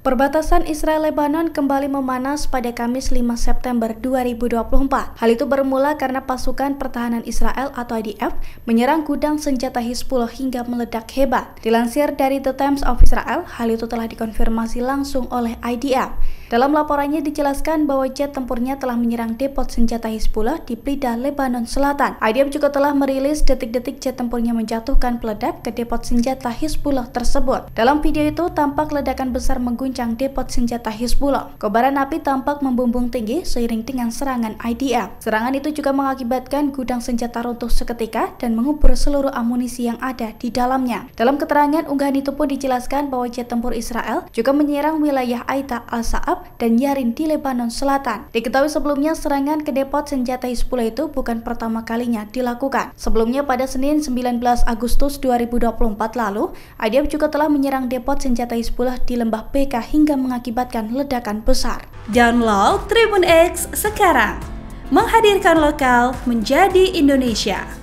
Perbatasan Israel-Lebanon kembali memanas pada Kamis 5 September 2024. Hal itu bermula karena pasukan pertahanan Israel atau IDF menyerang gudang senjata Hizbullah hingga meledak hebat. Dilansir dari The Times of Israel, hal itu telah dikonfirmasi langsung oleh IDF. Dalam laporannya dijelaskan bahwa jet tempurnya telah menyerang depot senjata Hizbullah di Blida, Lebanon Selatan. IDF juga telah merilis detik-detik jet tempurnya menjatuhkan peledak ke depot senjata Hizbullah tersebut. Dalam video itu tampak ledakan besar mengguncang depot senjata Hizbullah. Kobaran api tampak membumbung tinggi seiring dengan serangan IDF. Serangan itu juga mengakibatkan gudang senjata runtuh seketika dan mengubur seluruh amunisi yang ada di dalamnya. Dalam keterangan unggahan itu pun dijelaskan bahwa jet tempur Israel juga menyerang wilayah Aita al-Sa'ab dan Yarin di Lebanon Selatan. Diketahui sebelumnya serangan ke depot senjata Hizbullah itu bukan pertama kalinya dilakukan. Sebelumnya pada Senin 19 Agustus 2024 lalu, IDF juga telah menyerang depot senjata Hizbullah di lembah PK hingga mengakibatkan ledakan besar. Download Tribun X sekarang, menghadirkan lokal menjadi Indonesia.